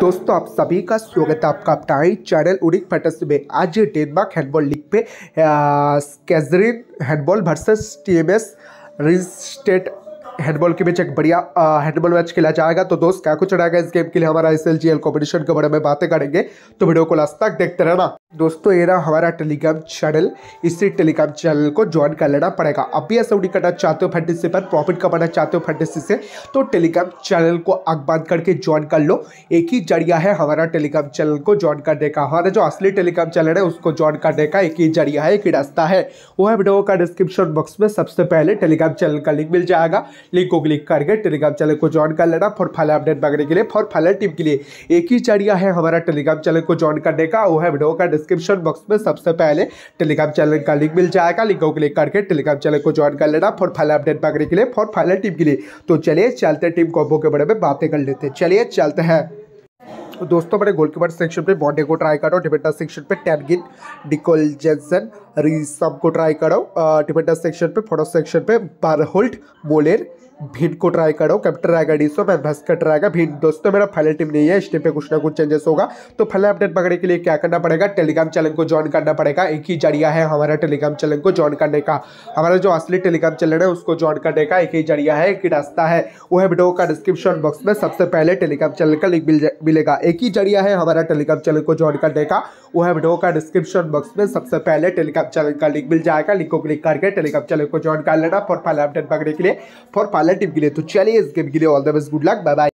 दोस्तों आप सभी का स्वागत है आपका अपना चैनल उड़ी फटस में आज डेनमार्क हैंडबॉल लीग पे कैजरिन handball versus TMS S Ringsted handball के बीच एक बढ़िया हैंडबॉल मैच खेला जाएगा तो दोस्त क्या कुछ रहेगा इस गेम के लिए हमारा S L G L competition के बारे में बातें करेंगे तो वीडियो को लास्ट तक देखते रहना दोस्तों ये रहा हमारा टेलीग्राम चैनल इसी टेलीग्राम चैनल को ज्वाइन कर लेना पड़ेगा अब भी ऐसा उड़ी करना चाहते हो फैंटेसी पर प्रॉफिट कमाना चाहते हो फैंटेसी से तो टेलीग्राम चैनल को आग बांध करके ज्वाइन कर लो एक ही जरिया है हमारा टेलीग्राम चैनल को ज्वाइन करने का हमारा जो असली टेलीग्राम चैनल है उसको ज्वाइन करने का एक ही जरिया है एक ही रास्ता है वो है वीडियो का डिस्क्रिप्शन बॉक्स में सबसे पहले टेलीग्राम चैनल का लिंक मिल जाएगा लिंक को क्लिक करके टेलीग्राम चैनल को ज्वाइन कर लेना फॉर फाइल अपडेट मांगने के लिए फॉर फाइल टीम के लिए एक ही जरिया है हमारा टेलीग्राम चैनल को ज्वाइन करने का वो है वीडियो का डिस्क्रिप्शन बॉक्स में सबसे पहले टेलीग्राम चैनल का लिंक मिल जाएगा लिंक को क्लिक करके टेलीग्राम चैनल को ज्वाइन कर लेना फॉर फाइल अपडेट मांगने के लिए फॉर फाइल टीम के लिए तो चलिए चलते टीम कॉम्बो के बारे में बातें कर लेते हैं चलिए चलते हैं दोस्तों मैंने गोलकीपर सेक्शन पे बॉन्डे को ट्राई करो डिफेंडर सेक्शन पे टैनगिन डिकोल जेंसन और सबको ट्राई करो डिफेंडर सेक्शन पे फोटो सेक्शन पे बारहोल्ट मोलेर भिंड को ट्राई करो कैप्टन आएगा डिसोप मैं भास्कर रहेगा भिंड दोस्तों मेरा फाइनल टीम नहीं है इस टीम पे कुछ ना कुछ चेंजेस होगा तो फाइनल अपडेट पकड़ने के लिए क्या करना पड़ेगा टेलीग्राम चैनल को ज्वाइन करना पड़ेगा एक ही जरिया है हमारा टेलीग्राम चैनल को ज्वाइन करने का हमारा जो असली टेलीग्राम चैनल है उसको ज्वाइन करने का एक ही जरिया है एक ही रास्ता है वो है वीडियो का डिस्क्रिप्शन बॉक्स में सबसे पहले टेलीग्राम चैनल का लिंक मिलेगा एक ही जरिया है हमारा टेलीग्राम चैनल को ज्वाइन करने का वो है वीडियो का डिस्क्रिप्शन बॉक्स में सबसे पहले टेलीग्राम टेलीकॉम चैनल का लिंक मिल जाएगा लिंक को क्लिक करके टेलीकॉम चैनल को ज्वाइन कर लेना फॉर फाइल अपडेट पकड़ने के लिए फॉर फाइल टिप के लिए तो चलिए इस गेम के लिए all the best good luck bye bye